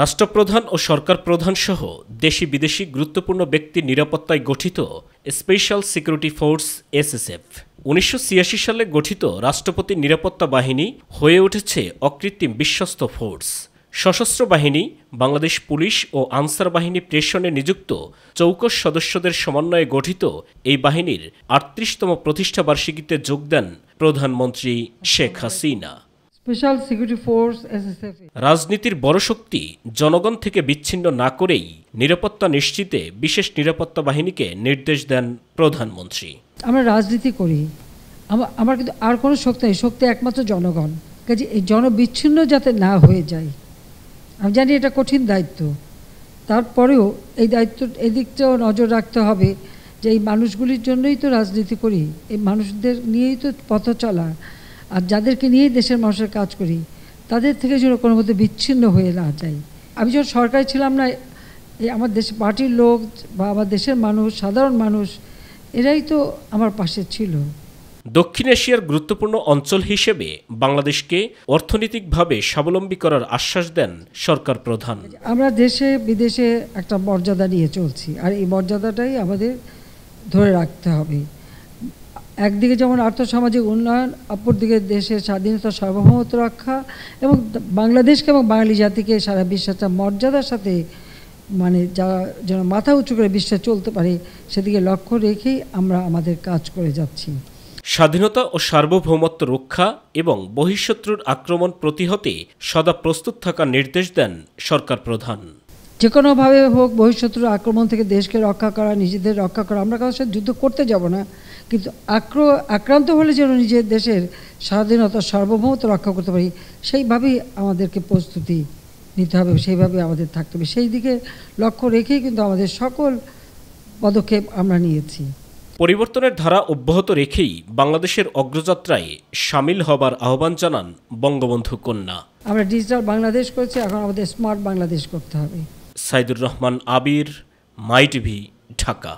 রাষ্ট্রপ্রধান ও সরকার প্রধান সহ দেশি বিদেশি গুরুত্বপূর্ণ ব্যক্তির নিরাপত্তায় গঠিত স্পেশাল সিকিউরিটি ফোর্স এসএসএফ উনিশশো সালে গঠিত রাষ্ট্রপতির নিরাপত্তা বাহিনী হয়ে উঠেছে অকৃত্রিম বিশ্বস্ত ফোর্স সশস্ত্র বাহিনী বাংলাদেশ পুলিশ ও আনসার বাহিনী প্রেষণে নিযুক্ত চৌকস সদস্যদের সমন্বয়ে গঠিত এই বাহিনীর আটত্রিশতম প্রতিষ্ঠাবার্ষিকীতে যোগ দেন প্রধানমন্ত্রী শেখ হাসিনা স্পেশাল ফোর্স রাজনীতির বড় শক্তি জনগণ থেকে বিচ্ছিন্ন না করেই নিরাপত্তা নিশ্চিতে বিশেষ নিরাপত্তা বাহিনীকে নির্দেশ দেন প্রধানমন্ত্রী আমরা রাজনীতি করি আমার কিন্তু আর কোনো শক্তি নেই শক্তি একমাত্র জনগণ কাজে এই জনবিচ্ছিন্ন যাতে না হয়ে যায় আমি জানি এটা কঠিন দায়িত্ব তারপরেও এই দায়িত্ব এদিকটাও নজর রাখতে হবে যে এই মানুষগুলির জন্যই তো রাজনীতি করি এই মানুষদের নিয়েই তো পথ চলা আর যাদেরকে নিয়েই দেশের মানুষের কাজ করি তাদের থেকে যেন কোনো মধ্যে বিচ্ছিন্ন হয়ে না যাই আমি যখন সরকারে ছিলাম না এই আমার দেশ পার্টির লোক বা আমার দেশের মানুষ সাধারণ মানুষ এরাই তো আমার পাশে ছিল দক্ষিণ এশিয়ার গুরুত্বপূর্ণ অঞ্চল হিসেবে বাংলাদেশকে অর্থনৈতিকভাবে স্বাবলম্বী করার আশ্বাস দেন সরকার প্রধান আমরা দেশে বিদেশে একটা মর্যাদা নিয়ে চলছি আর এই মর্যাদাটাই আমাদের ধরে রাখতে হবে একদিকে যেমন আর্থসামাজিক উন্নয়ন অপরদিকে দেশের স্বাধীনতা সার্বভৌমত্ব রক্ষা এবং বাংলাদেশকে এবং বাঙালি জাতিকে সারা বিশ্বের মর্যাদার সাথে মানে যারা যেন মাথা উঁচু করে বিশ্বে চলতে পারে সেদিকে লক্ষ্য রেখেই আমরা আমাদের কাজ করে যাচ্ছি স্বাধীনতা ও সার্বভৌমত্ব রক্ষা এবং বহিঃশত্রুর আক্রমণ প্রতিহতে সদা প্রস্তুত থাকার নির্দেশ দেন সরকার প্রধান যে কোনোভাবে হোক বহিঃশত্রুর আক্রমণ থেকে দেশকে রক্ষা করা নিজেদের রক্ষা করা আমরা কারোর সাথে যুদ্ধ করতে যাব না কিন্তু আক্র আক্রান্ত হলে যেন নিজের দেশের স্বাধীনতা সার্বভৌমত রক্ষা করতে পারি সেইভাবেই আমাদেরকে প্রস্তুতি নিতে হবে সেইভাবে আমাদের থাকতে হবে সেই দিকে লক্ষ্য রেখেই কিন্তু আমাদের সকল পদক্ষেপ আমরা নিয়েছি পরিবর্তনের ধারা অব্যাহত রেখেই বাংলাদেশের অগ্রযাত্রায় সামিল হবার আহ্বান জানান বঙ্গবন্ধু কন্যা আমরা ডিজিটাল বাংলাদেশ করেছি এখন আমাদের স্মার্ট বাংলাদেশ করতে হবে সাইদুর রহমান আবির মাই টিভি ঢাকা